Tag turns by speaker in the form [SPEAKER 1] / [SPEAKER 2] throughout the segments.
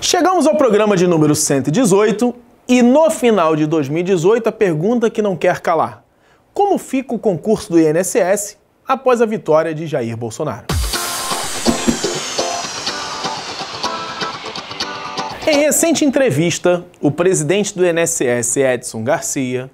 [SPEAKER 1] Chegamos ao programa de número 118 e no final de 2018 a pergunta que não quer calar: Como fica o concurso do INSS após a vitória de Jair Bolsonaro? Em recente entrevista, o presidente do INSS, Edson Garcia,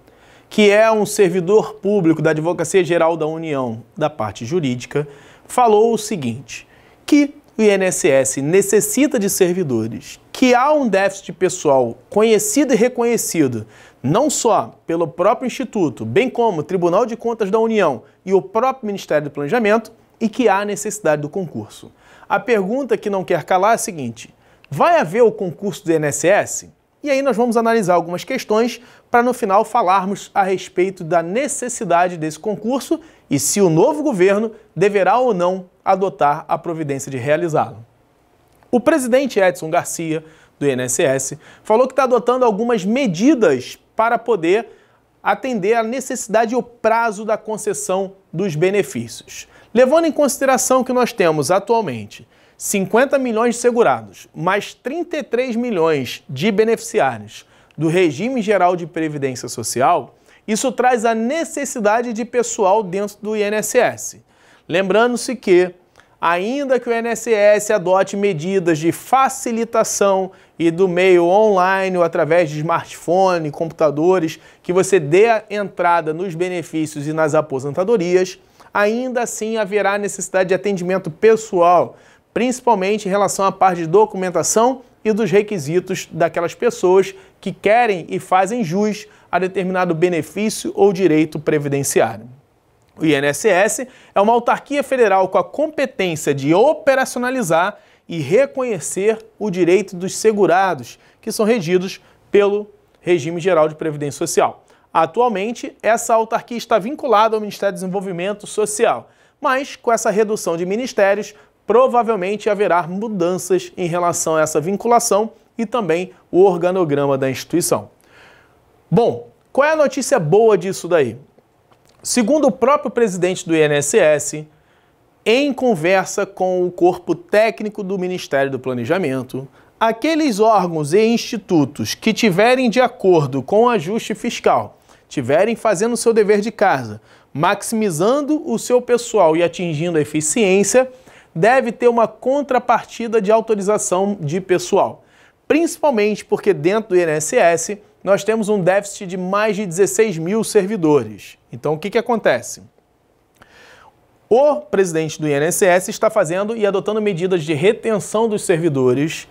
[SPEAKER 1] que é um servidor público da Advocacia Geral da União, da parte jurídica, falou o seguinte: que o INSS necessita de servidores, que há um déficit pessoal conhecido e reconhecido, não só pelo próprio Instituto, bem como o Tribunal de Contas da União e o próprio Ministério do Planejamento, e que há necessidade do concurso. A pergunta que não quer calar é a seguinte: vai haver o concurso do INSS? E aí nós vamos analisar algumas questões para no final falarmos a respeito da necessidade desse concurso e se o novo governo deverá ou não adotar a providência de realizá-lo. O presidente Edson Garcia, do INSS, falou que está adotando algumas medidas para poder atender à necessidade e o prazo da concessão dos benefícios. Levando em consideração que nós temos atualmente 50 milhões de segurados, mais 33 milhões de beneficiários do regime geral de previdência social, isso traz a necessidade de pessoal dentro do INSS. Lembrando-se que, ainda que o INSS adote medidas de facilitação e do meio online ou através de smartphone, computadores, que você dê a entrada nos benefícios e nas aposentadorias, ainda assim haverá necessidade de atendimento pessoal, principalmente em relação à parte de documentação e dos requisitos daquelas pessoas que querem e fazem jus a determinado benefício ou direito previdenciário. O INSS é uma autarquia federal com a competência de operacionalizar e reconhecer o direito dos segurados, que são regidos pelo Regime Geral de Previdência Social. Atualmente, essa autarquia está vinculada ao Ministério do Desenvolvimento Social, mas com essa redução de ministérios, provavelmente haverá mudanças em relação a essa vinculação e também o organograma da instituição. Bom, qual é a notícia boa disso daí? Segundo o próprio presidente do INSS, em conversa com o corpo técnico do Ministério do Planejamento, aqueles órgãos e institutos que tiverem de acordo com o ajuste fiscal, tiverem fazendo o seu dever de casa, maximizando o seu pessoal e atingindo a eficiência, deve ter uma contrapartida de autorização de pessoal, principalmente porque dentro do INSS nós temos um déficit de mais de 16 mil servidores. Então, o que, que acontece? O presidente do INSS está fazendo e adotando medidas de retenção dos servidores,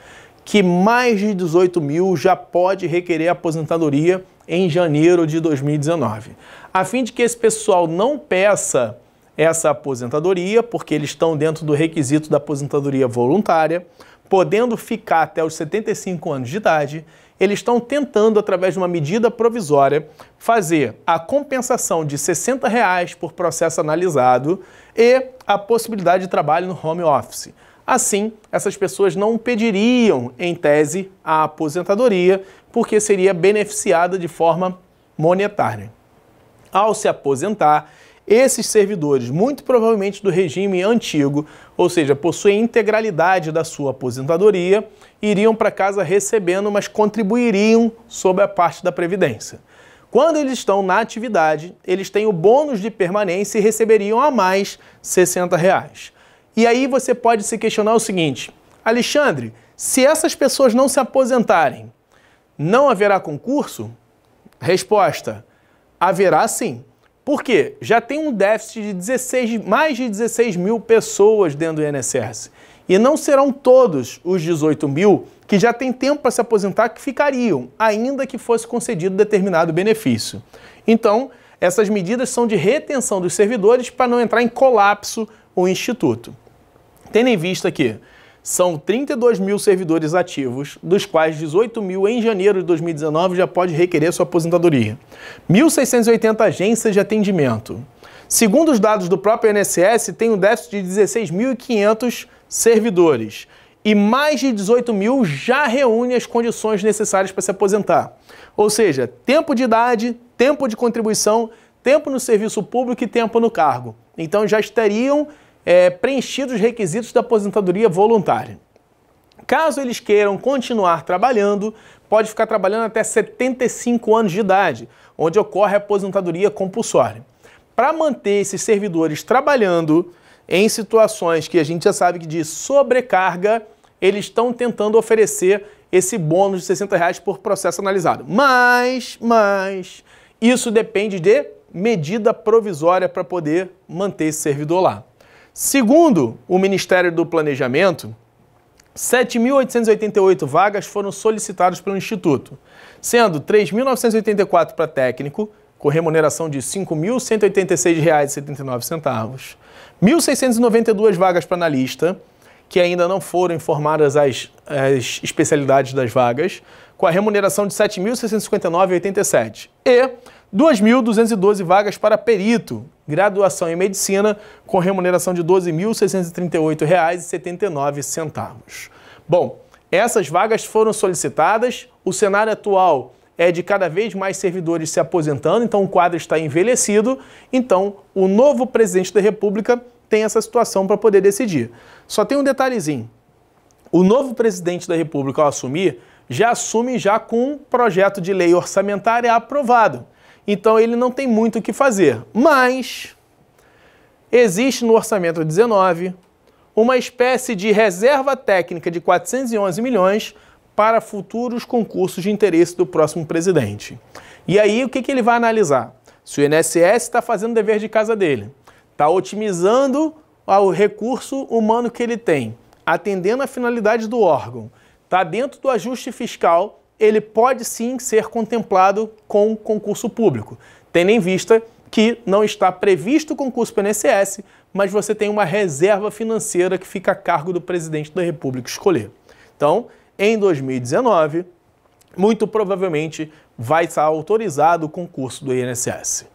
[SPEAKER 1] que mais de 18 mil já pode requerer aposentadoria em janeiro de 2019, a fim de que esse pessoal não peça essa aposentadoria, porque eles estão dentro do requisito da aposentadoria voluntária, podendo ficar até os 75 anos de idade eles estão tentando, através de uma medida provisória, fazer a compensação de 60 reais por processo analisado e a possibilidade de trabalho no home office. Assim, essas pessoas não pediriam, em tese, a aposentadoria, porque seria beneficiada de forma monetária. Ao se aposentar, esses servidores, muito provavelmente do regime antigo, ou seja, possuem integralidade da sua aposentadoria, iriam para casa recebendo, mas contribuiriam sobre a parte da Previdência. Quando eles estão na atividade, eles têm o bônus de permanência e receberiam a mais 60 reais. E aí você pode se questionar o seguinte, Alexandre, se essas pessoas não se aposentarem, não haverá concurso? Resposta, haverá sim. Por quê? Já tem um déficit de 16, mais de 16 mil pessoas dentro do INSS. E não serão todos os 18 mil que já têm tempo para se aposentar que ficariam, ainda que fosse concedido determinado benefício. Então, essas medidas são de retenção dos servidores para não entrar em colapso o Instituto. Tendo em vista que são 32 mil servidores ativos, dos quais 18 mil em janeiro de 2019 já pode requerer sua aposentadoria. 1.680 agências de atendimento. Segundo os dados do próprio INSS, tem um déficit de 16.500 servidores e mais de 18 mil já reúne as condições necessárias para se aposentar. Ou seja, tempo de idade, tempo de contribuição, tempo no serviço público e tempo no cargo. Então já estariam é, preenchidos os requisitos da aposentadoria voluntária. Caso eles queiram continuar trabalhando, pode ficar trabalhando até 75 anos de idade, onde ocorre a aposentadoria compulsória. Para manter esses servidores trabalhando em situações que a gente já sabe que de sobrecarga, eles estão tentando oferecer esse bônus de 60 reais por processo analisado. Mas, mas, isso depende de medida provisória para poder manter esse servidor lá. Segundo o Ministério do Planejamento, 7.888 vagas foram solicitadas pelo Instituto, sendo 3.984 para técnico, com remuneração de R$ 5.186,79, 1.692 vagas para analista, que ainda não foram informadas as, as especialidades das vagas, com a remuneração de 7.659,87. E 2.212 vagas para perito, graduação em medicina, com remuneração de R$ 12.638,79. Bom, essas vagas foram solicitadas, o cenário atual é de cada vez mais servidores se aposentando, então o quadro está envelhecido, então o novo presidente da República tem essa situação para poder decidir. Só tem um detalhezinho. O novo presidente da República, ao assumir, já assume já com um projeto de lei orçamentária aprovado. Então ele não tem muito o que fazer. Mas existe no orçamento 19 uma espécie de reserva técnica de 411 milhões para futuros concursos de interesse do próximo presidente. E aí o que, que ele vai analisar? Se o INSS está fazendo o dever de casa dele, está otimizando o recurso humano que ele tem, atendendo a finalidade do órgão, tá? dentro do ajuste fiscal, ele pode sim ser contemplado com concurso público, tendo em vista que não está previsto o concurso para o INSS, mas você tem uma reserva financeira que fica a cargo do presidente da República escolher. Então, em 2019, muito provavelmente vai estar autorizado o concurso do INSS.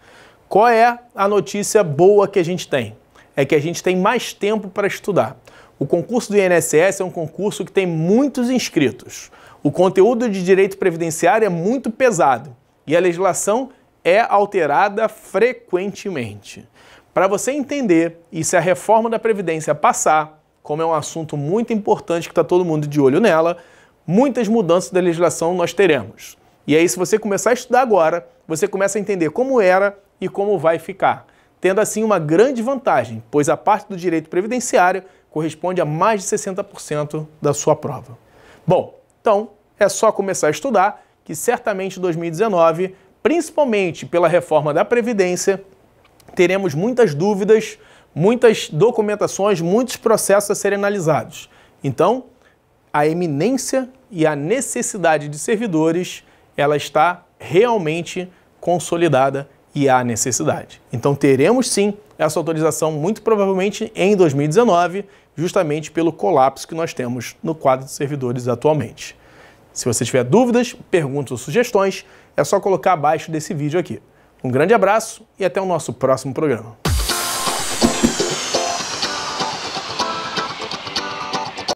[SPEAKER 1] Qual é a notícia boa que a gente tem? É que a gente tem mais tempo para estudar. O concurso do INSS é um concurso que tem muitos inscritos. O conteúdo de direito previdenciário é muito pesado e a legislação é alterada frequentemente. Para você entender e se a reforma da Previdência passar, como é um assunto muito importante que está todo mundo de olho nela, muitas mudanças da legislação nós teremos. E aí, se você começar a estudar agora, você começa a entender como era e como vai ficar tendo assim uma grande vantagem, pois a parte do direito previdenciário corresponde a mais de 60% da sua prova. Bom, então é só começar a estudar que certamente 2019, principalmente pela reforma da previdência, teremos muitas dúvidas, muitas documentações, muitos processos a serem analisados. Então, a eminência e a necessidade de servidores, ela está realmente consolidada e há necessidade. Então teremos sim essa autorização, muito provavelmente em 2019, justamente pelo colapso que nós temos no quadro de servidores atualmente. Se você tiver dúvidas, perguntas ou sugestões, é só colocar abaixo desse vídeo aqui. Um grande abraço e até o nosso próximo programa.